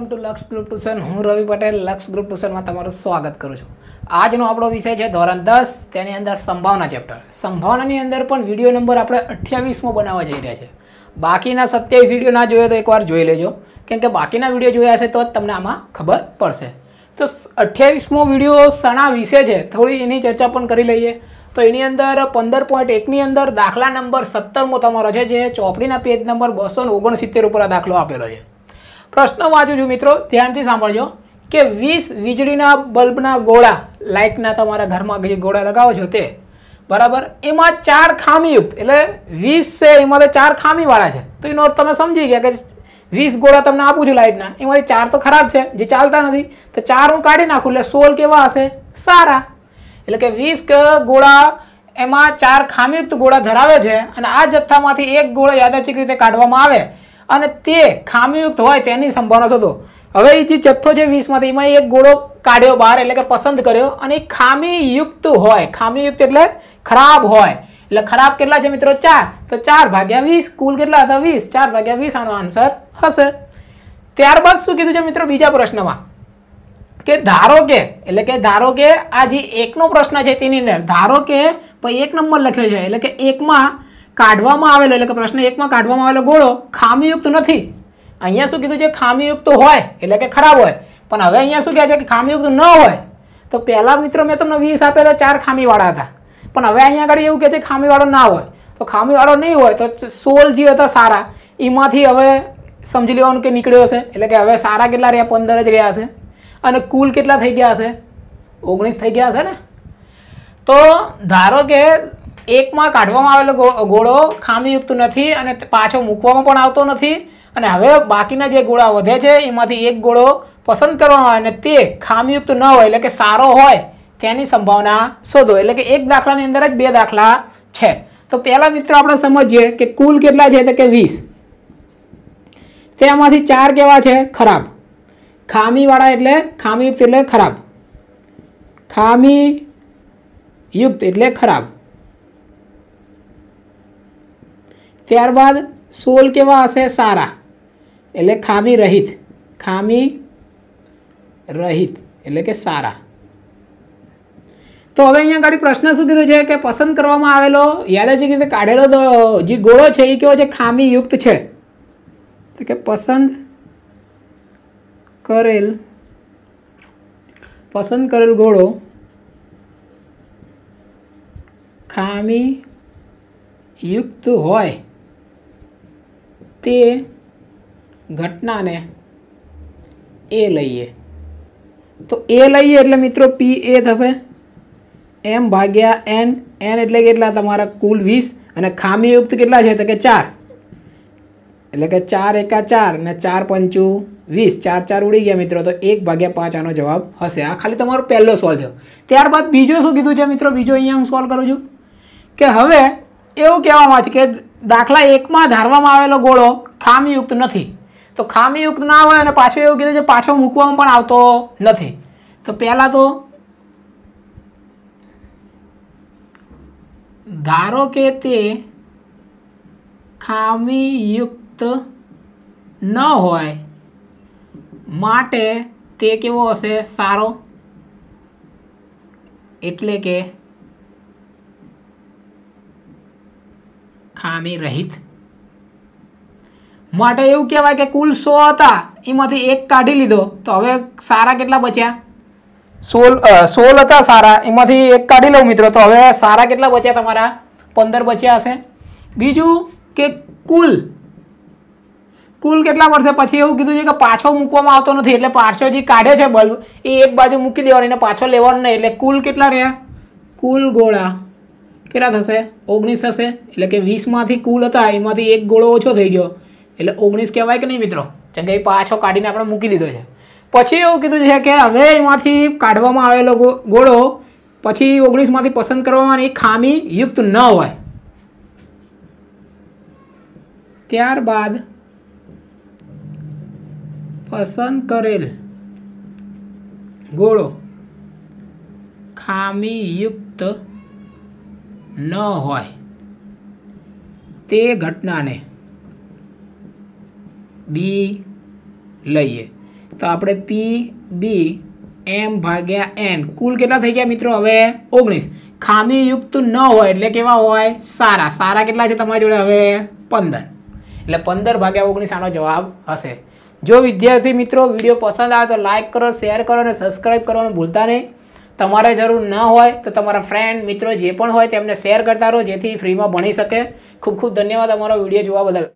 welcome to Laksh group tuition હું રવિ પટેલ લક્ષ group ટ્યુશનમાં તમારું સ્વાગત કરું છું આજનો આપણો વિષય છે ધોરણ દસ તેની અંદર સંભાવના ચેપ્ટર સંભાવનાની અંદર પણ વિડીયો નંબર આપણે અઠ્યાવીસમો બનાવવા જઈ રહ્યા છે બાકીના સત્યાવીસ વિડીયો ના જોયો તો એકવાર જોઈ લેજો કેમ કે બાકીના વિડીયો જોયા હશે તો જ તમને આમાં ખબર પડશે તો અઠ્યાવીસમો વિડીયો શાના વિશે છે થોડી એની ચર્ચા પણ કરી લઈએ તો એની અંદર પંદર પોઈન્ટ એકની અંદર દાખલા નંબર સત્તરમો તમારો છે જે ચોપડીના પેજ નંબર બસો ઓગણસિત્તેર ઉપર આ દાખલો આપેલો છે પ્રશ્ન વાંચું છું મિત્રો ધ્યાનથી સાંભળજો કે વીસ વીજળીના બલ્બના ગોળા લાઇટના તમારા ઘરમાં જે ગોળા લગાવો છો તે બરાબર એમાં ચાર ખામીયુક્ત એટલે વીસ છે એમાં તો ચાર ખામીવાળા છે તો એનો તમે સમજી ગયા કે વીસ ગોળા તમને આપું છું લાઇટના એમાંથી ચાર તો ખરાબ છે જે ચાલતા નથી તો ચાર હું કાઢી નાખું એટલે સોલ કેવા હશે સારા એટલે કે વીસ ગોળા એમાં ચાર ખામીયુક્ત ગોળા ધરાવે છે અને આ જથ્થામાંથી એક ગોળો યાદચ્છિક રીતે કાઢવામાં આવે અને તે ખામીયુક્ત હોય તેની સંભાવના શોધો હવે એ જે જથ્થો છે વીસમાંથી એમાં એક ગોળો કાઢ્યો બહાર એટલે કે પસંદ કર્યો અને એ ખામીયુક્ત હોય ખામીયુક્ત એટલે ખરાબ હોય એટલે ખરાબ કેટલા છે મિત્રો ચાર તો ચાર ભાગ્યા વીસ કુલ કેટલા હતા વીસ ચાર ભાગ્યા વીસ આનો આન્સર હશે ત્યારબાદ શું કીધું છે મિત્રો બીજા પ્રશ્નમાં કે ધારો કે એટલે કે ધારો કે આ જે એકનો પ્રશ્ન છે તેની અંદર ધારો કે ભાઈ એક નંબર લખ્યો છે એટલે કે એકમાં કાઢવામાં આવેલો એટલે કે પ્રશ્ન એકમાં કાઢવામાં આવેલો ગોળો ખામીયુક્ત નથી અહીંયા શું કીધું છે ખામીયુક્ત હોય એટલે કે ખરાબ હોય પણ હવે અહીંયા શું કહે છે કે ખામીયુક્ત ન હોય તો પહેલા મિત્રો મેં તમને વીસ આપેલા ચાર ખામીવાળા હતા પણ હવે અહીંયા આગળ એવું કહે છે ખામીવાળો ના હોય તો ખામીવાળો નહીં હોય તો સોલ જે હતા સારા એમાંથી હવે સમજી લેવાનું કે નીકળ્યો હશે એટલે કે હવે સારા કેટલા રહ્યા પંદર જ રહ્યા હશે અને કુલ કેટલા થઈ ગયા હશે ઓગણીસ થઈ ગયા હશે ને તો ધારો કે એકમાં કાઢવામાં આવેલો ગોળો ખામીયુક્ત નથી અને પાછો મૂકવામાં પણ આવતો નથી અને હવે બાકીના જે ગોળા વધે છે એમાંથી એક ગોળો પસંદ કરવામાં આવે અને તે ખામીયુક્ત ન હોય એટલે કે સારો હોય તેની સંભાવના શોધો એટલે કે એક દાખલાની અંદર જ બે દાખલા છે તો પહેલાં મિત્રો આપણે સમજીએ કે કુલ કેટલા છે તો કે વીસ તેમાંથી ચાર કેવા છે ખરાબ ખામીવાળા એટલે ખામીયુક્ત એટલે ખરાબ ખામી યુક્ત એટલે ખરાબ ત્યારબાદ સોલ કેવા હશે સારા એટલે ખામી રહિત ખામી રહિત એટલે કે સારા તો હવે અહીંયા આગળ પ્રશ્ન શું કીધું છે કે પસંદ કરવામાં આવેલો યાદચ્છિક રીતે કાઢેલો જે ગોળો છે એ કેવો છે ખામીયુક્ત છે તો કે પસંદ કરેલ પસંદ કરેલ ગોળો ખામી યુક્ત હોય તે ઘટનાને એ લઈએ તો એ લઈએ એટલે મિત્રો પી એ થશે એમ ભાગ્યા એન એન એટલે કેટલા તમારા કુલ વીસ અને ખામીયુક્ત કેટલા છે તો કે ચાર એટલે કે ચાર એકા ચાર ને ચાર પંચું વીસ ચાર ચાર ઉડી ગયા મિત્રો તો એક ભાગ્યા પાંચ આનો જવાબ હશે આ ખાલી તમારો પહેલો સોલ્વ થયો ત્યારબાદ બીજો શું કીધું છે મિત્રો બીજો અહીંયા હું સોલ્વ કરું છું કે હવે એવું કહેવામાં છે કે દાખલા એકમાં ધારવામાં આવેલો ગોળો ખામીયુક્ત નથી તો ખામીયુક્ત ના હોય અને પાછો એવું કીધું છે પાછો મૂકવામાં પણ આવતો નથી તો પહેલાં તો ધારો કે તે ખામીયુક્ત ન હોય માટે તે કેવો હશે સારો એટલે કે ખામી રહિત માટે એવું કહેવાય કે કુલ સો હતા એમાંથી એક કાઢી લીધો તો હવે સારા કેટલા બચ્યા સોલ સોલ હતા સારા એમાંથી એક કાઢી લઉં મિત્રો તો હવે સારા કેટલા બચ્યા તમારા પંદર બચ્યા હશે બીજું કે કુલ કુલ કેટલા મળશે પછી એવું કીધું છે કે પાછો મૂકવામાં આવતો નથી એટલે પાછો જે કાઢે છે બલ્બ એ એક બાજુ મૂકી દેવાનો એને પાછો લેવાનો નહીં એટલે કુલ કેટલા રહ્યા કુલ ગોળા કેટલા થશે ઓગણીસ થશે એટલે કે વીસમાંથી કુલ હતા એમાંથી એક ગોળો ઓછો થઈ ગયો એટલે ઓગણીસ કહેવાય કે નહીં મિત્રો કેમ કે એ પાછો કાઢીને આપણે મૂકી દીધો છે પછી એવું કીધું છે કે હવે એમાંથી કાઢવામાં આવેલો ગોળો પછી ઓગણીસમાંથી પસંદ કરવાની ખામી યુક્ત ન હોય ત્યારબાદ પસંદ કરેલ ગોળો ખામી યુક્ત ન હોય તે ઘટનાને બી લઈએ તો આપણે પી બી એમ ભાગ્યા એન કુલ કેટલા થઈ ગયા મિત્રો હવે ઓગણીસ ખામીયુક્ત ન હોય એટલે કેવા હોય સારા સારા કેટલા છે તમારી જોડે હવે પંદર એટલે પંદર ભાગ્યા ઓગણીસ આનો જવાબ હશે જો વિદ્યાર્થી મિત્રો વિડીયો પસંદ આવે તો લાઇક કરો શેર કરો અને સબસ્ક્રાઈબ કરવાનું ભૂલતા નહીં તમારે જરૂર ન હોય તો તમારા ફ્રેન્ડ મિત્રો જે પણ હોય તેમને શેર કરતા રહો જેથી ફ્રીમાં ભણી શકે ખૂબ ખૂબ ધન્યવાદ અમારો વિડીયો જોવા બદલ